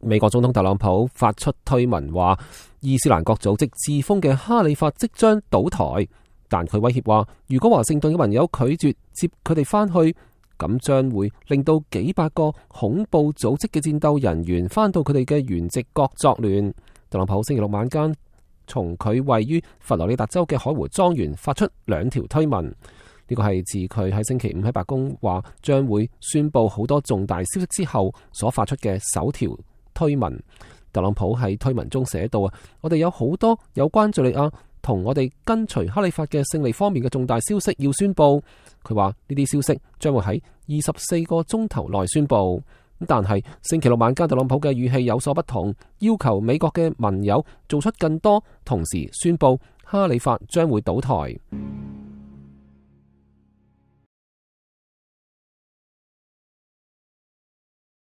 美国总统特朗普发出推文话，伊斯兰国组织自封嘅哈里法即将倒台，但佢威胁话，如果华盛顿嘅盟友拒绝接佢哋翻去，咁将会令到几百个恐怖组织嘅战斗人员翻到佢哋嘅原籍国作乱。特朗普星期六晚间从佢位于佛罗里达州嘅海湖庄园发出两条推文，呢个系自佢喺星期五喺白宫话将会宣布好多重大消息之后所发出嘅首条。推文，特朗普喺推文中写到啊，我哋有好多有关叙利亚同我哋跟随哈里法嘅胜利方面嘅重大消息要宣布。佢话呢啲消息将会喺二十四个钟头内宣布。但系星期六晚，间，特朗普嘅语气有所不同，要求美国嘅盟友做出更多，同时宣布哈里法将会倒台。